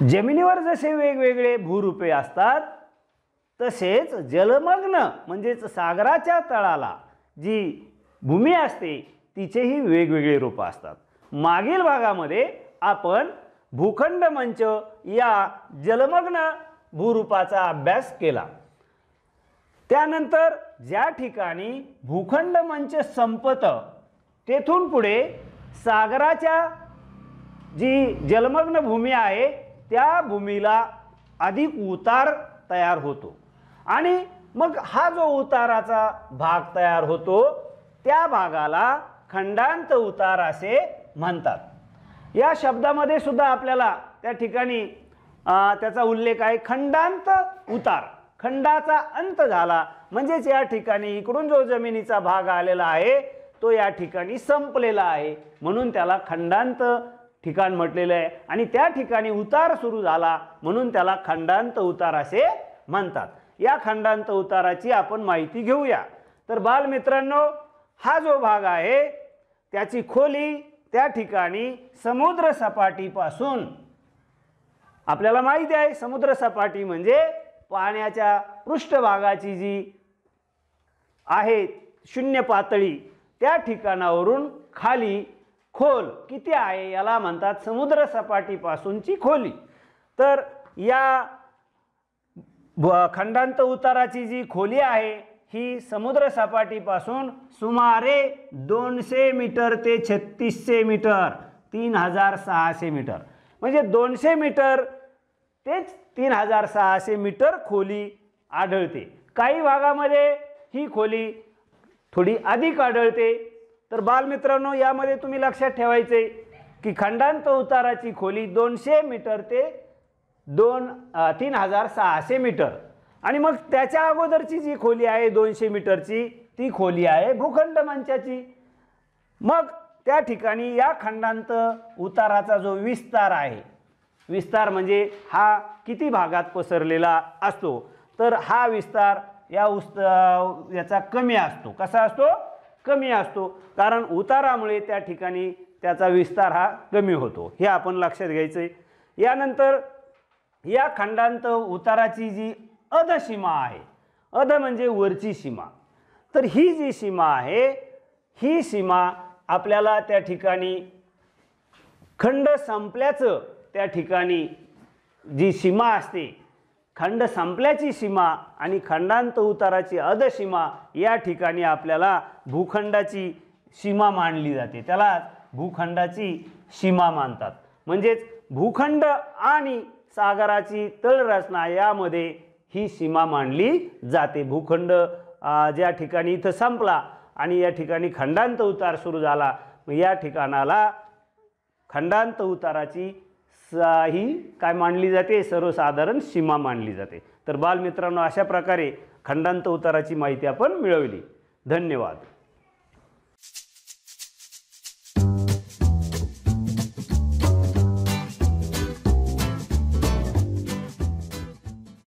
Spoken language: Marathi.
जमिनीवर जसे वेगवेगळे भूरूपे असतात तसेच जलमग्न म्हणजेच सागराच्या तळाला जी भूमी असते तिचेही वेगवेगळे रूपं असतात मागील भागामध्ये आपण भूखंड मंच या जलमग्न भूरूपाचा अभ्यास केला त्यानंतर ज्या ठिकाणी भूखंड मंच संपत तेथून पुढे सागराच्या जी जलमग्न भूमी आहे त्या भूमीला अधिक उतार तयार होतो आणि मग हा जो उताराचा भाग तयार होतो त्या भागाला खंडांत उतार असे म्हणतात या शब्दामध्ये सुद्धा आपल्याला त्या ठिकाणी त्याचा उल्लेख आहे खंडांत उतार खंडाचा अंत झाला म्हणजेच या ठिकाणी इकडून जो जमिनीचा भाग आलेला आहे तो या ठिकाणी संपलेला आहे म्हणून त्याला खंडांत ठिकाण म्हटलेलं आहे आणि त्या ठिकाणी उतार सुरू झाला म्हणून त्याला खंडांत उतार असे म्हणतात या खंडांत उताराची आपण माहिती घेऊया तर बालमित्रांनो हा जो भाग आहे त्याची खोली त्या ठिकाणी समुद्र आपल्याला माहिती आहे समुद्र सपाटी म्हणजे पाण्याच्या पृष्ठभागाची जी आहे शून्य पातळी त्या ठिकाणावरून खाली खोल किती आहे याला म्हणतात समुद्र सपाटीपासूनची खोली तर या खंडांत उताराची जी खोली आहे ही समुद्र सपाटीपासून सुमारे दोनशे मीटर ते छत्तीसशे मीटर तीन हजार सहाशे मीटर म्हणजे दोनशे मीटर तेच तीन हजार सहाशे मीटर खोली आढळते काही भागामध्ये ही खोली थोडी अधिक आढळते तर बालमित्रांनो यामध्ये तुम्ही लक्षात ठेवायचे की खंडांत उताराची खोली दोनशे मीटर ते दोन तीन हजार सहाशे मीटर आणि मग त्याच्या अगोदरची जी खोली आहे दोनशे मीटरची ती खोली आहे भूखंड मंचाची मग त्या ठिकाणी या खंडांत उताराचा जो विस्तार आहे विस्तार म्हणजे हा किती भागात पसरलेला असतो तर हा विस्तार या उस्त याचा कमी असतो कसा असतो कमी असतो कारण उतारामुळे त्या ठिकाणी त्याचा विस्तार हा कमी होतो हे आपण लक्षात घ्यायचं आहे यानंतर या खंडांत उताराची जी सीमा आहे अध म्हणजे वरची सीमा तर ही जी सीमा आहे ही सीमा आपल्याला त्या ठिकाणी खंड संपल्याचं त्या ठिकाणी जी सीमा असते खंड संपल्याची सीमा आणि खंडांत उताराची अधसीमा या ठिकाणी आपल्याला भूखंडाची सीमा मानली जाते त्याला भूखंडाची सीमा मानतात म्हणजेच भूखंड आणि सागराची तळरचना यामध्ये ही सीमा मानली जाते भूखंड ज्या ठिकाणी इथं संपला आणि या ठिकाणी खंडांत उतार सुरू झाला या ठिकाणाला खंडांत उताराची सा ही काय मानली जाते सर्वसाधारण सीमा मानली जाते तर बालमित्रांनो अशा प्रकारे खंडांत उताराची माहिती आपण मिळवली धन्यवाद